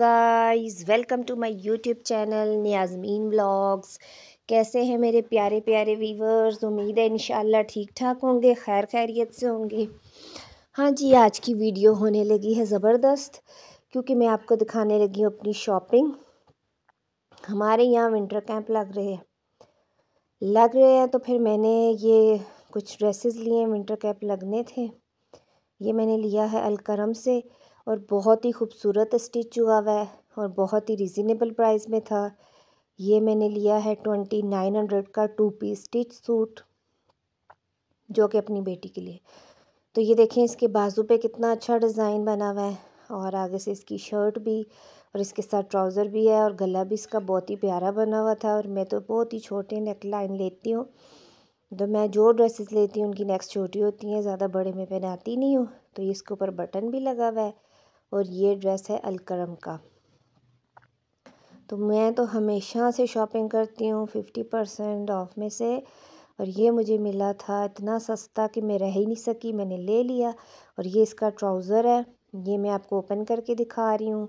guys welcome to my YouTube channel Niazmeen blogs कैसे हैं मेरे प्यारे प्यारे वीवर्स उम्मीद है इन ठीक ठाक होंगे खैर खैरियत से होंगे हाँ जी आज की वीडियो होने लगी है ज़बरदस्त क्योंकि मैं आपको दिखाने लगी हूँ अपनी शॉपिंग हमारे यहाँ विंटर कैंप लग रहे हैं लग रहे हैं तो फिर मैंने ये कुछ ड्रेसेस लिए विंटर कैंप लगने थे ये मैंने लिया है अलकरम से और बहुत ही खूबसूरत स्टिच हुआ हुआ है और बहुत ही रिजनेबल प्राइस में था ये मैंने लिया है ट्वेंटी नाइन हंड्रेड का टू पीस स्टिच सूट जो कि अपनी बेटी के लिए तो ये देखें इसके बाजू पे कितना अच्छा डिज़ाइन बना हुआ है और आगे से इसकी शर्ट भी और इसके साथ ट्राउज़र भी है और गला भी इसका बहुत ही प्यारा बना हुआ था और मैं तो बहुत ही छोटे नेक लाइन लेती हूँ तो मैं जो ड्रेसेस लेती हूँ उनकी नेक्स छोटी होती हैं ज़्यादा बड़े में पहनाती नहीं हूँ तो इसके ऊपर बटन भी लगा हुआ है और ये ड्रेस है अलकरम का तो मैं तो हमेशा से शॉपिंग करती हूँ फिफ्टी परसेंट ऑफ में से और ये मुझे मिला था इतना सस्ता कि मैं रह ही नहीं सकी मैंने ले लिया और ये इसका ट्राउज़र है ये मैं आपको ओपन करके दिखा रही हूँ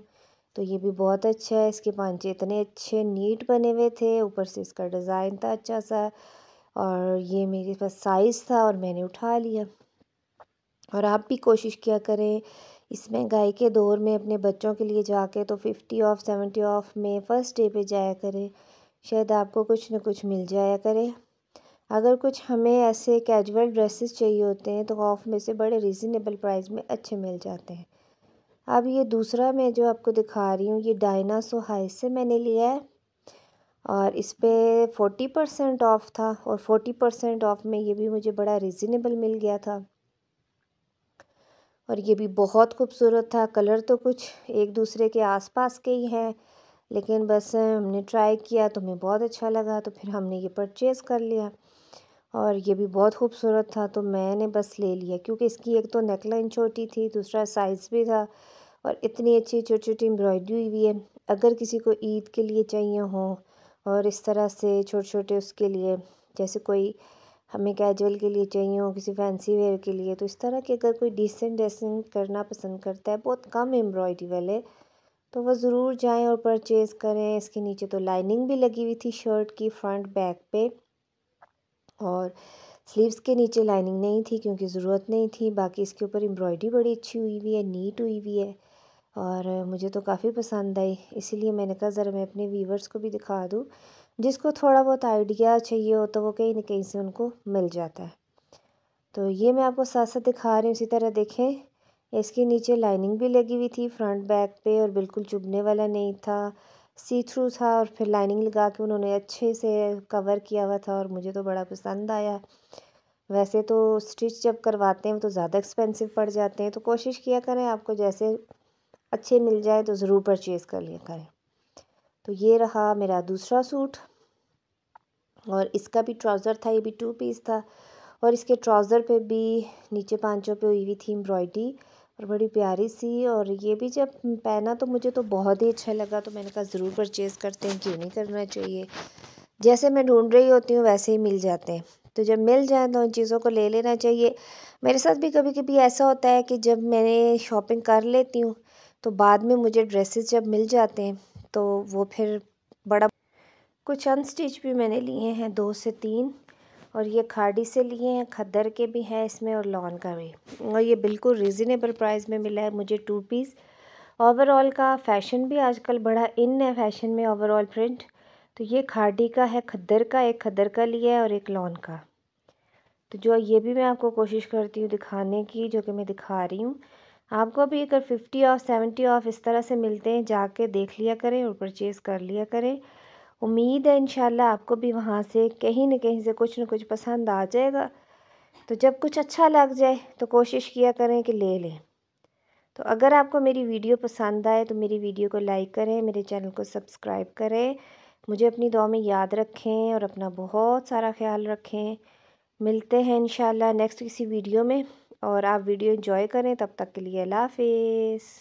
तो ये भी बहुत अच्छा है इसके पांचे इतने अच्छे नीट बने हुए थे ऊपर से इसका डिज़ाइन था अच्छा सा और ये मेरे पास साइज़ था और मैंने उठा लिया और आप भी कोशिश किया करें इसमें गाय के दौर में अपने बच्चों के लिए जाके तो फिफ्टी ऑफ सेवेंटी ऑफ में फ़र्स्ट डे पे जाया करें शायद आपको कुछ न कुछ मिल जाया करे अगर कुछ हमें ऐसे कैजुअल ड्रेसेस चाहिए होते हैं तो ऑफ में से बड़े रिजनेबल प्राइस में अच्छे मिल जाते हैं अब ये दूसरा मैं जो आपको दिखा रही हूँ ये डायनासो हाई से मैंने लिया है और इस पर फोर्टी परसेंट ऑफ़ था और फोर्टी परसेंट ऑफ़ में ये भी मुझे बड़ा रिजनेबल मिल गया था और ये भी बहुत खूबसूरत था कलर तो कुछ एक दूसरे के आसपास के ही हैं लेकिन बस हमने ट्राई किया तो हमें बहुत अच्छा लगा तो फिर हमने ये परचेज़ कर लिया और ये भी बहुत खूबसूरत था तो मैंने बस ले लिया क्योंकि इसकी एक तो नेकलाइन छोटी थी दूसरा साइज़ भी था और इतनी अच्छी छोटी छोटी एम्ब्रॉयडरी हुई है अगर किसी को ईद के लिए चाहिए हो और इस तरह से छोटे छोटे उसके लिए जैसे कोई हमें कैजुअल के लिए चाहिए हो किसी फैंसी वेयर के लिए तो इस तरह की अगर कोई डिसेंट ड्रेसिंग करना पसंद करता है बहुत कम एम्ब्रॉयडरी वाले तो वह ज़रूर जाएं और परचेज़ करें इसके नीचे तो लाइनिंग भी लगी हुई थी शर्ट की फ्रंट बैक पे और स्लीव्स के नीचे लाइनिंग नहीं थी क्योंकि ज़रूरत नहीं थी बाकी इसके ऊपर एम्ब्रॉयडरी बड़ी अच्छी हुई हुई है नीट हुई हुई है और मुझे तो काफ़ी पसंद आई इसीलिए मैंने कहा ज़रा मैं अपने व्यूवर्स को भी दिखा दूँ जिसको थोड़ा बहुत आइडिया चाहिए हो तो वो कहीं ना कहीं से उनको मिल जाता है तो ये मैं आपको साथ साथ दिखा रही हूँ इसी तरह देखें इसके नीचे लाइनिंग भी लगी हुई थी फ्रंट बैक पे और बिल्कुल चुभने वाला नहीं था सी थ्रू था और फिर लाइनिंग लगा के उन्होंने अच्छे से कवर किया हुआ था और मुझे तो बड़ा पसंद आया वैसे तो स्टिच जब करवाते हैं तो ज़्यादा एक्सपेंसिव पड़ जाते हैं तो कोशिश किया करें आपको जैसे अच्छे मिल जाए तो ज़रूर परचेज़ कर लिया करें तो ये रहा मेरा दूसरा सूट और इसका भी ट्राउज़र था ये भी टू पीस था और इसके ट्राउज़र पे भी नीचे पांचों पे हुई हुई थी एम्ब्रॉयडरी और बड़ी प्यारी सी और ये भी जब पहना तो मुझे तो बहुत ही अच्छा लगा तो मैंने कहा ज़रूर परचेज़ करते हैं क्यों नहीं करना चाहिए जैसे मैं ढूंढ रही होती हूँ वैसे ही मिल जाते हैं तो जब मिल जाए तो उन चीज़ों को ले लेना चाहिए मेरे साथ भी कभी कभी ऐसा होता है कि जब मैंने शॉपिंग कर लेती हूँ तो बाद में मुझे ड्रेसेस जब मिल जाते हैं तो वो फिर बड़ा कुछ अनस्टिच भी मैंने लिए हैं दो से तीन और ये खाड़ी से लिए हैं खद्दर के भी हैं इसमें और लॉन का भी और ये बिल्कुल रिजनेबल प्राइस में मिला है मुझे टू पीस ओवरऑल का फ़ैशन भी आजकल बड़ा इन है फैशन में ओवरऑल प्रिंट तो ये खाड़ी का है खद्दर का एक खद्दर का लिया है और एक लॉन का तो जो ये भी मैं आपको कोशिश करती हूँ दिखाने की जो कि मैं दिखा रही हूँ आपको भी अगर फिफ्टी ऑफ सेवेंटी ऑफ इस तरह से मिलते हैं जाके देख लिया करें और परचेज़ कर लिया करें उम्मीद है इन आपको भी वहाँ से कहीं ना कहीं से कुछ ना कुछ पसंद आ जाएगा तो जब कुछ अच्छा लग जाए तो कोशिश किया करें कि ले लें तो अगर आपको मेरी वीडियो पसंद आए तो मेरी वीडियो को लाइक करें मेरे चैनल को सब्सक्राइब करें मुझे अपनी दुआ में याद रखें और अपना बहुत सारा ख्याल रखें मिलते हैं इन नेक्स्ट किसी वीडियो में और आप वीडियो इन्जॉय करें तब तक के लिए अल्लाह हाफिज़